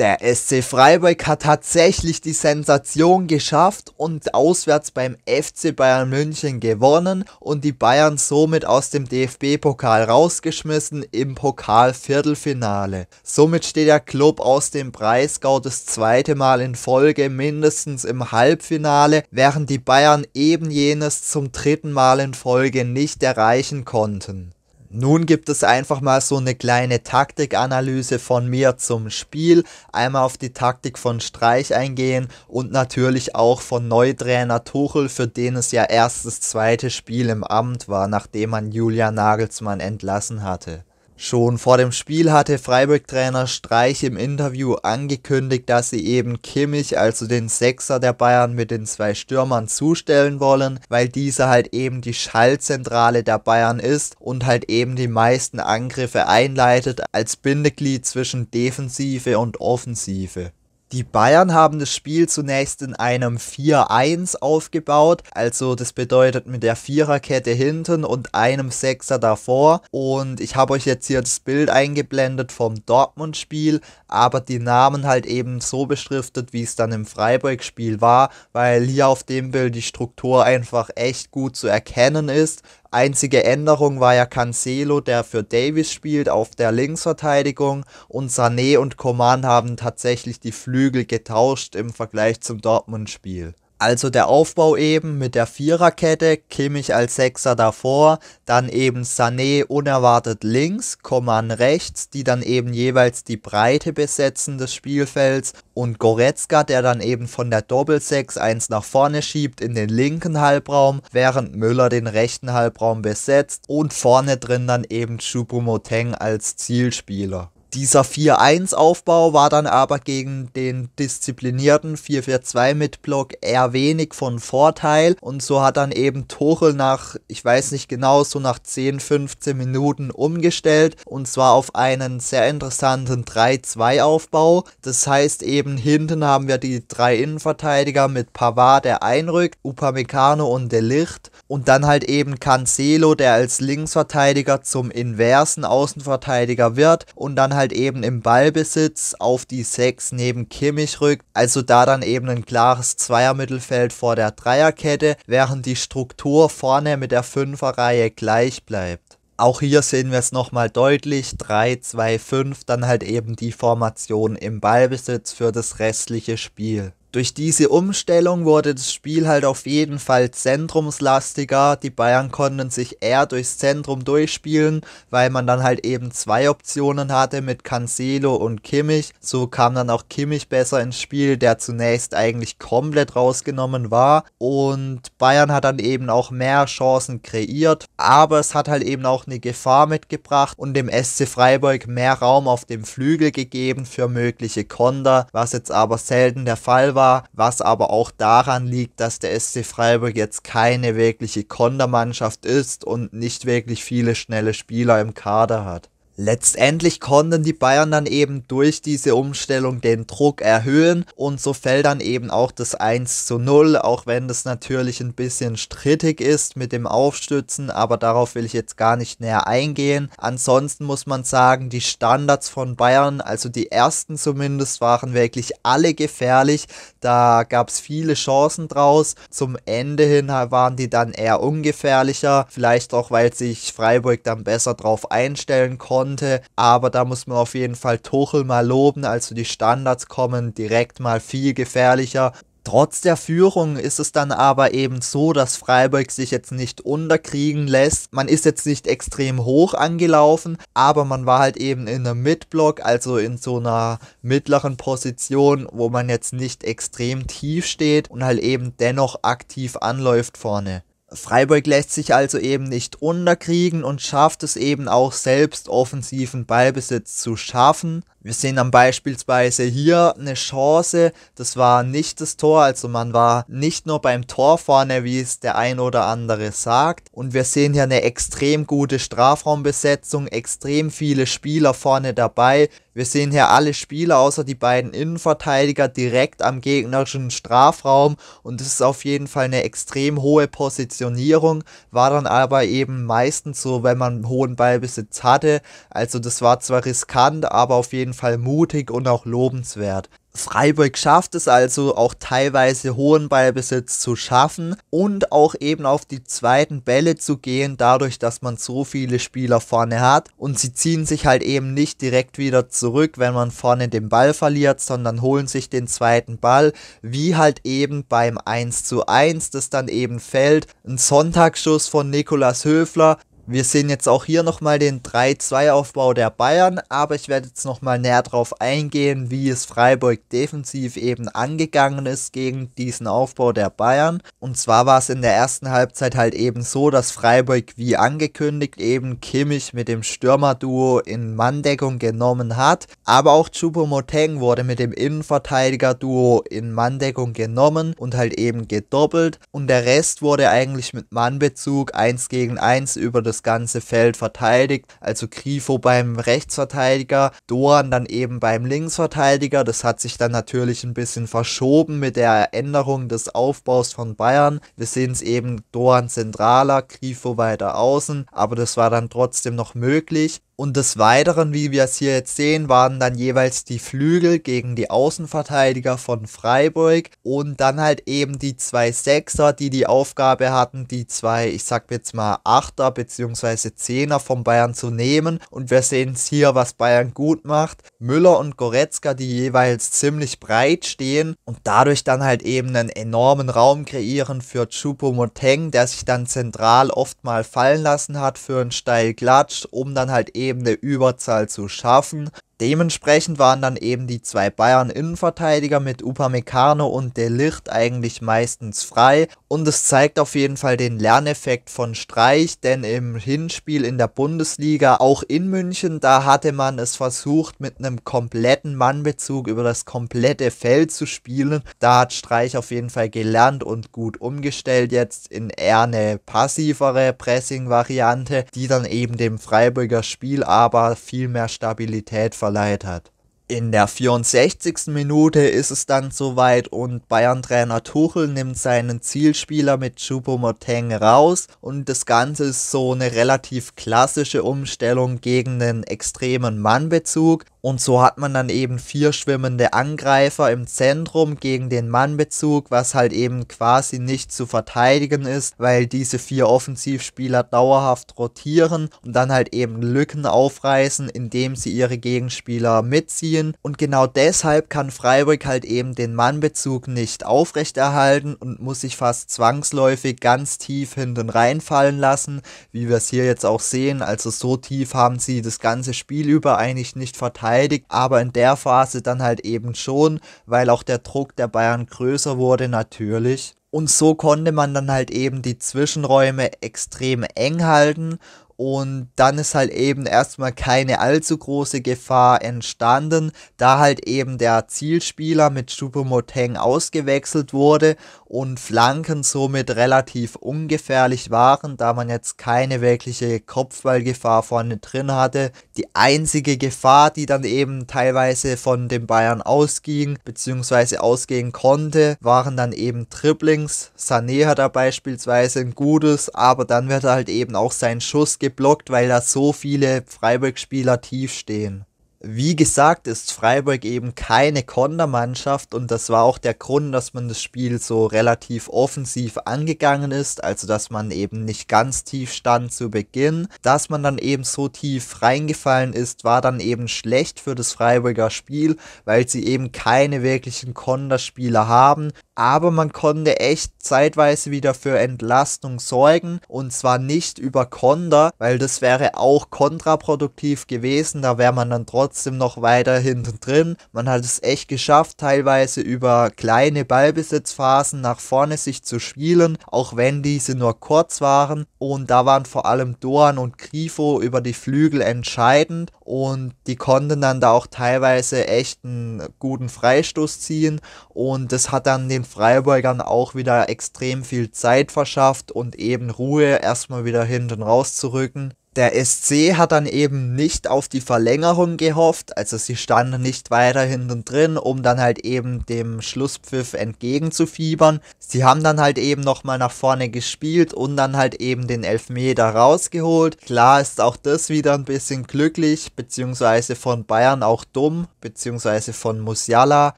Der SC Freiburg hat tatsächlich die Sensation geschafft und auswärts beim FC Bayern München gewonnen und die Bayern somit aus dem DFB-Pokal rausgeschmissen im Pokalviertelfinale. Somit steht der Club aus dem Breisgau das zweite Mal in Folge mindestens im Halbfinale, während die Bayern eben jenes zum dritten Mal in Folge nicht erreichen konnten. Nun gibt es einfach mal so eine kleine Taktikanalyse von mir zum Spiel, einmal auf die Taktik von Streich eingehen und natürlich auch von Neutrainer Tuchel, für den es ja erst das zweite Spiel im Amt war, nachdem man Julia Nagelsmann entlassen hatte. Schon vor dem Spiel hatte Freiburg-Trainer Streich im Interview angekündigt, dass sie eben Kimmich, also den Sechser der Bayern, mit den zwei Stürmern zustellen wollen, weil dieser halt eben die Schallzentrale der Bayern ist und halt eben die meisten Angriffe einleitet als Bindeglied zwischen Defensive und Offensive. Die Bayern haben das Spiel zunächst in einem 4-1 aufgebaut, also das bedeutet mit der Viererkette hinten und einem Sechser davor. Und ich habe euch jetzt hier das Bild eingeblendet vom Dortmund-Spiel, aber die Namen halt eben so beschriftet, wie es dann im Freiburg-Spiel war, weil hier auf dem Bild die Struktur einfach echt gut zu erkennen ist. Einzige Änderung war ja Cancelo, der für Davis spielt, auf der Linksverteidigung und Sané und Coman haben tatsächlich die Flügel getauscht im Vergleich zum Dortmund-Spiel. Also der Aufbau eben mit der Viererkette, Kimmich als Sechser davor, dann eben Sané unerwartet links, Coman rechts, die dann eben jeweils die Breite besetzen des Spielfelds und Goretzka, der dann eben von der Doppelsechs eins nach vorne schiebt in den linken Halbraum, während Müller den rechten Halbraum besetzt und vorne drin dann eben Choupo-Moteng als Zielspieler. Dieser 4-1-Aufbau war dann aber gegen den disziplinierten 4-4-2 mit Block eher wenig von Vorteil und so hat dann eben Tuchel nach, ich weiß nicht genau, so nach 10, 15 Minuten umgestellt und zwar auf einen sehr interessanten 3-2-Aufbau. Das heißt eben hinten haben wir die drei Innenverteidiger mit Pavard, der einrückt, Upamecano und Delicht und dann halt eben Cancelo, der als Linksverteidiger zum inversen Außenverteidiger wird und dann halt halt eben im Ballbesitz auf die 6 neben Kimmich rückt, also da dann eben ein klares Zweiermittelfeld vor der Dreierkette, während die Struktur vorne mit der Fünferreihe gleich bleibt. Auch hier sehen wir es nochmal deutlich, 3, 2, 5, dann halt eben die Formation im Ballbesitz für das restliche Spiel durch diese Umstellung wurde das Spiel halt auf jeden Fall zentrumslastiger. Die Bayern konnten sich eher durchs Zentrum durchspielen, weil man dann halt eben zwei Optionen hatte mit Cancelo und Kimmich. So kam dann auch Kimmich besser ins Spiel, der zunächst eigentlich komplett rausgenommen war. Und Bayern hat dann eben auch mehr Chancen kreiert, aber es hat halt eben auch eine Gefahr mitgebracht und dem SC Freiburg mehr Raum auf dem Flügel gegeben für mögliche Konter, was jetzt aber selten der Fall war war, was aber auch daran liegt, dass der SC Freiburg jetzt keine wirkliche Kontermannschaft ist und nicht wirklich viele schnelle Spieler im Kader hat. Letztendlich konnten die Bayern dann eben durch diese Umstellung den Druck erhöhen und so fällt dann eben auch das 1 zu 0, auch wenn das natürlich ein bisschen strittig ist mit dem Aufstützen, aber darauf will ich jetzt gar nicht näher eingehen. Ansonsten muss man sagen, die Standards von Bayern, also die ersten zumindest, waren wirklich alle gefährlich. Da gab es viele Chancen draus. Zum Ende hin waren die dann eher ungefährlicher, vielleicht auch weil sich Freiburg dann besser drauf einstellen konnte konnte. Aber da muss man auf jeden Fall Tuchel mal loben. Also die Standards kommen direkt mal viel gefährlicher. Trotz der Führung ist es dann aber eben so, dass Freiburg sich jetzt nicht unterkriegen lässt. Man ist jetzt nicht extrem hoch angelaufen, aber man war halt eben in einem Midblock, also in so einer mittleren Position, wo man jetzt nicht extrem tief steht und halt eben dennoch aktiv anläuft vorne. Freiburg lässt sich also eben nicht unterkriegen und schafft es eben auch selbst offensiven Ballbesitz zu schaffen. Wir sehen dann beispielsweise hier eine Chance, das war nicht das Tor, also man war nicht nur beim Tor vorne, wie es der ein oder andere sagt. Und wir sehen hier eine extrem gute Strafraumbesetzung, extrem viele Spieler vorne dabei, wir sehen hier alle Spieler außer die beiden Innenverteidiger direkt am gegnerischen Strafraum und das ist auf jeden Fall eine extrem hohe Positionierung, war dann aber eben meistens so, wenn man hohen Ballbesitz hatte. Also das war zwar riskant, aber auf jeden Fall mutig und auch lobenswert. Freiburg schafft es also auch teilweise hohen Ballbesitz zu schaffen und auch eben auf die zweiten Bälle zu gehen, dadurch, dass man so viele Spieler vorne hat und sie ziehen sich halt eben nicht direkt wieder zurück, wenn man vorne den Ball verliert, sondern holen sich den zweiten Ball, wie halt eben beim 1 zu 1, das dann eben fällt. Ein Sonntagsschuss von Nikolas Höfler, wir sehen jetzt auch hier nochmal den 3-2-Aufbau der Bayern, aber ich werde jetzt nochmal näher drauf eingehen, wie es Freiburg defensiv eben angegangen ist gegen diesen Aufbau der Bayern. Und zwar war es in der ersten Halbzeit halt eben so, dass Freiburg wie angekündigt eben Kimmich mit dem Stürmerduo in Manndeckung genommen hat, aber auch choupo wurde mit dem Innenverteidiger-Duo in Manndeckung genommen und halt eben gedoppelt und der Rest wurde eigentlich mit Mannbezug 1 gegen 1 über das das ganze Feld verteidigt. Also Grifo beim Rechtsverteidiger, Doan dann eben beim Linksverteidiger. Das hat sich dann natürlich ein bisschen verschoben mit der Änderung des Aufbaus von Bayern. Wir sehen es eben Doan zentraler, Grifo weiter außen, aber das war dann trotzdem noch möglich. Und des Weiteren, wie wir es hier jetzt sehen, waren dann jeweils die Flügel gegen die Außenverteidiger von Freiburg und dann halt eben die zwei Sechser, die die Aufgabe hatten, die zwei, ich sag jetzt mal Achter bzw. Zehner von Bayern zu nehmen. Und wir sehen es hier, was Bayern gut macht. Müller und Goretzka, die jeweils ziemlich breit stehen und dadurch dann halt eben einen enormen Raum kreieren für Choupo-Moteng, der sich dann zentral oft mal fallen lassen hat für einen Klatsch, um dann halt eben ebene Überzahl zu schaffen Dementsprechend waren dann eben die zwei Bayern-Innenverteidiger mit Upamecano und Delicht eigentlich meistens frei und es zeigt auf jeden Fall den Lerneffekt von Streich, denn im Hinspiel in der Bundesliga, auch in München, da hatte man es versucht mit einem kompletten Mannbezug über das komplette Feld zu spielen. Da hat Streich auf jeden Fall gelernt und gut umgestellt jetzt in eher eine passivere Pressing-Variante, die dann eben dem Freiburger Spiel aber viel mehr Stabilität verleiht Leid hat. In der 64. Minute ist es dann soweit und Bayern-Trainer Tuchel nimmt seinen Zielspieler mit choupo moteng raus und das Ganze ist so eine relativ klassische Umstellung gegen den extremen Mannbezug und so hat man dann eben vier schwimmende Angreifer im Zentrum gegen den Mannbezug, was halt eben quasi nicht zu verteidigen ist, weil diese vier Offensivspieler dauerhaft rotieren und dann halt eben Lücken aufreißen, indem sie ihre Gegenspieler mitziehen München und genau deshalb kann Freiburg halt eben den Mannbezug nicht aufrechterhalten und muss sich fast zwangsläufig ganz tief hinten reinfallen lassen, wie wir es hier jetzt auch sehen. Also so tief haben sie das ganze Spiel über eigentlich nicht verteidigt, aber in der Phase dann halt eben schon, weil auch der Druck der Bayern größer wurde natürlich. Und so konnte man dann halt eben die Zwischenräume extrem eng halten und dann ist halt eben erstmal keine allzu große Gefahr entstanden, da halt eben der Zielspieler mit Choupo-Moting ausgewechselt wurde und Flanken somit relativ ungefährlich waren, da man jetzt keine wirkliche Kopfballgefahr vorne drin hatte. Die einzige Gefahr, die dann eben teilweise von den Bayern ausging beziehungsweise ausgehen konnte, waren dann eben Triplings. Sané hat da beispielsweise ein gutes, aber dann wird halt eben auch sein Schuss geblockt, weil da so viele Freiburg-Spieler tief stehen. Wie gesagt, ist Freiburg eben keine Kontermannschaft und das war auch der Grund, dass man das Spiel so relativ offensiv angegangen ist, also dass man eben nicht ganz tief stand zu Beginn. Dass man dann eben so tief reingefallen ist, war dann eben schlecht für das Freiburger Spiel, weil sie eben keine wirklichen Konterspieler haben aber man konnte echt zeitweise wieder für Entlastung sorgen und zwar nicht über Konter, weil das wäre auch kontraproduktiv gewesen, da wäre man dann trotzdem noch weiter hinten drin. Man hat es echt geschafft, teilweise über kleine Ballbesitzphasen nach vorne sich zu spielen, auch wenn diese nur kurz waren und da waren vor allem Doan und Grifo über die Flügel entscheidend und die konnten dann da auch teilweise echt einen guten Freistoß ziehen und das hat dann den Freiburgern auch wieder extrem viel Zeit verschafft und eben Ruhe erstmal wieder hinten rauszurücken der SC hat dann eben nicht auf die Verlängerung gehofft, also sie standen nicht weiter hinten drin, um dann halt eben dem Schlusspfiff entgegenzufiebern. Sie haben dann halt eben nochmal nach vorne gespielt und dann halt eben den Elfmeter rausgeholt. Klar ist auch das wieder ein bisschen glücklich, beziehungsweise von Bayern auch dumm, beziehungsweise von Musiala,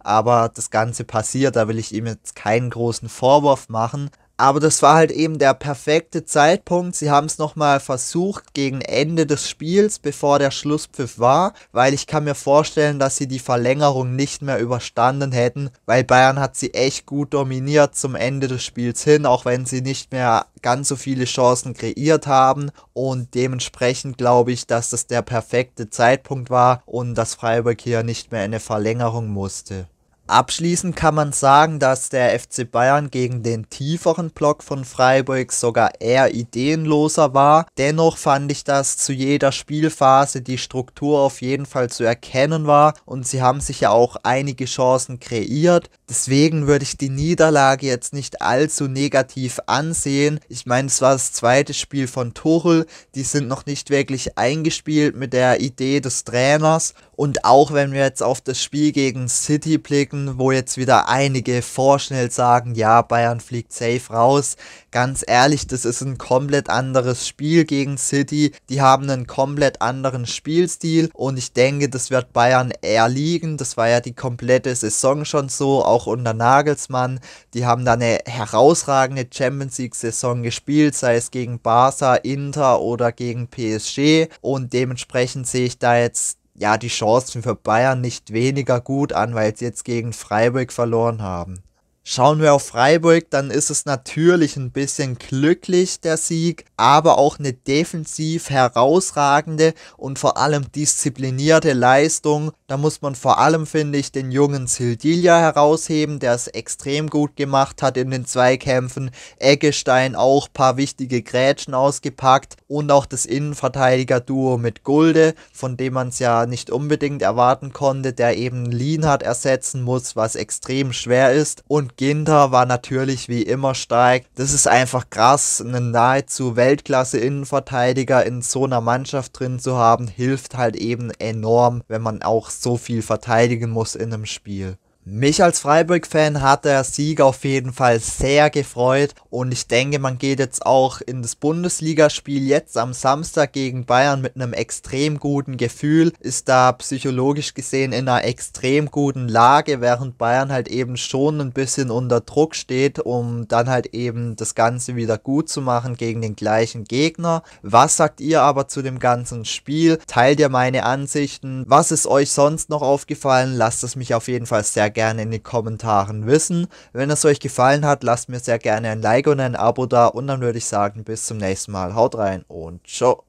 aber das Ganze passiert, da will ich ihm jetzt keinen großen Vorwurf machen. Aber das war halt eben der perfekte Zeitpunkt. Sie haben es nochmal versucht gegen Ende des Spiels, bevor der Schlusspfiff war, weil ich kann mir vorstellen, dass sie die Verlängerung nicht mehr überstanden hätten, weil Bayern hat sie echt gut dominiert zum Ende des Spiels hin, auch wenn sie nicht mehr ganz so viele Chancen kreiert haben. Und dementsprechend glaube ich, dass das der perfekte Zeitpunkt war und dass Freiburg hier nicht mehr in eine Verlängerung musste. Abschließend kann man sagen, dass der FC Bayern gegen den tieferen Block von Freiburg sogar eher ideenloser war. Dennoch fand ich, dass zu jeder Spielphase die Struktur auf jeden Fall zu erkennen war und sie haben sich ja auch einige Chancen kreiert. Deswegen würde ich die Niederlage jetzt nicht allzu negativ ansehen. Ich meine, es war das zweite Spiel von Tuchel. Die sind noch nicht wirklich eingespielt mit der Idee des Trainers und auch wenn wir jetzt auf das Spiel gegen City blicken, wo jetzt wieder einige vorschnell sagen, ja, Bayern fliegt safe raus. Ganz ehrlich, das ist ein komplett anderes Spiel gegen City. Die haben einen komplett anderen Spielstil und ich denke, das wird Bayern eher liegen. Das war ja die komplette Saison schon so, auch unter Nagelsmann. Die haben da eine herausragende Champions League Saison gespielt, sei es gegen Barca, Inter oder gegen PSG und dementsprechend sehe ich da jetzt ja, die Chancen für Bayern nicht weniger gut an, weil sie jetzt gegen Freiburg verloren haben. Schauen wir auf Freiburg, dann ist es natürlich ein bisschen glücklich der Sieg, aber auch eine defensiv herausragende und vor allem disziplinierte Leistung. Da muss man vor allem, finde ich, den jungen Sildilia herausheben, der es extrem gut gemacht hat in den Zweikämpfen. Eggestein auch paar wichtige Grätschen ausgepackt und auch das Innenverteidiger-Duo mit Gulde, von dem man es ja nicht unbedingt erwarten konnte, der eben Lienhardt ersetzen muss, was extrem schwer ist. Und Ginter war natürlich wie immer stark. Das ist einfach krass, einen nahezu Weltklasse-Innenverteidiger in so einer Mannschaft drin zu haben, hilft halt eben enorm, wenn man auch so viel verteidigen muss in einem Spiel. Mich als Freiburg-Fan hat der Sieg auf jeden Fall sehr gefreut und ich denke, man geht jetzt auch in das Bundesligaspiel jetzt am Samstag gegen Bayern mit einem extrem guten Gefühl, ist da psychologisch gesehen in einer extrem guten Lage, während Bayern halt eben schon ein bisschen unter Druck steht, um dann halt eben das Ganze wieder gut zu machen gegen den gleichen Gegner. Was sagt ihr aber zu dem ganzen Spiel? Teilt ihr meine Ansichten? Was ist euch sonst noch aufgefallen? Lasst es mich auf jeden Fall sehr gerne gerne in den Kommentaren wissen. Wenn es euch gefallen hat, lasst mir sehr gerne ein Like und ein Abo da und dann würde ich sagen, bis zum nächsten Mal. Haut rein und ciao.